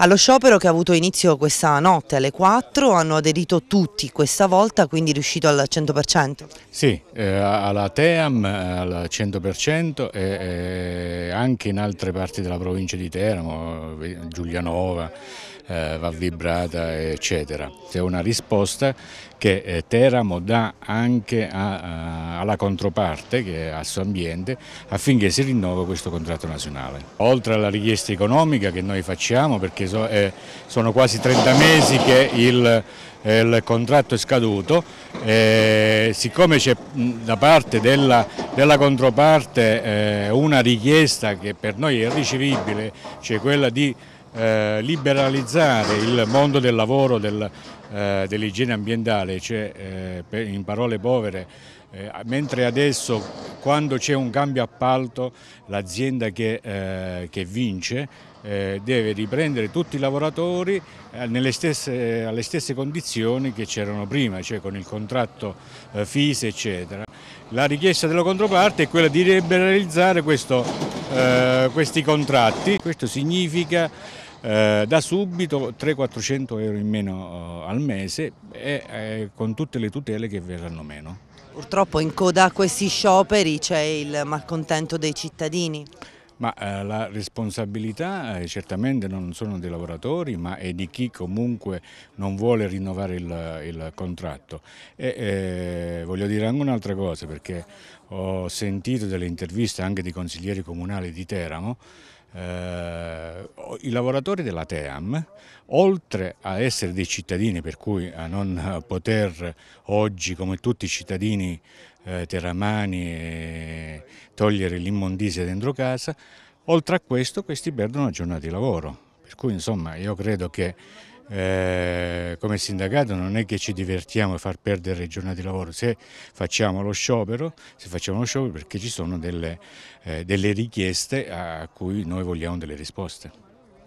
Allo sciopero che ha avuto inizio questa notte alle 4 hanno aderito tutti questa volta, quindi riuscito al 100%? Sì, eh, alla Team eh, al 100% e, e eh, anche in altre parti della provincia di Teramo, eh, Giulianova, eh, va vibrata eccetera. È una risposta che eh, Teramo dà anche a, a, eh, alla controparte, che è al suo ambiente, affinché si rinnova questo contratto nazionale. Oltre alla richiesta economica che noi facciamo, perché so, eh, sono quasi 30 mesi che il, eh, il contratto è scaduto, eh, siccome c'è da parte della, della controparte eh, una richiesta che per noi è ricevibile, cioè quella di eh, liberalizzare il mondo del lavoro del, eh, dell'igiene ambientale, cioè eh, in parole povere, eh, mentre adesso quando c'è un cambio appalto l'azienda che, eh, che, vince eh, deve riprendere tutti i lavoratori stesse, alle stesse condizioni che c'erano prima, cioè con il contratto FISE eccetera. La richiesta della controparte è quella di liberalizzare questo, eh, questi contratti. Questo significa eh, da subito 300-400 euro in meno eh, al mese e eh, con tutte le tutele che verranno meno. Purtroppo in coda a questi scioperi c'è il malcontento dei cittadini. Ma eh, la responsabilità eh, certamente non sono dei lavoratori ma è di chi comunque non vuole rinnovare il, il contratto. E, eh, voglio dire anche un'altra cosa perché ho sentito delle interviste anche di consiglieri comunali di Teramo eh, i lavoratori della Team, oltre a essere dei cittadini, per cui a non poter oggi, come tutti i cittadini eh, teramani e togliere l'immondizia dentro casa, oltre a questo questi perdono una giornata di lavoro. Per cui insomma io credo che eh, come sindacato non è che ci divertiamo a far perdere giornate di lavoro, se facciamo lo sciopero, se facciamo lo sciopero perché ci sono delle, eh, delle richieste a cui noi vogliamo delle risposte.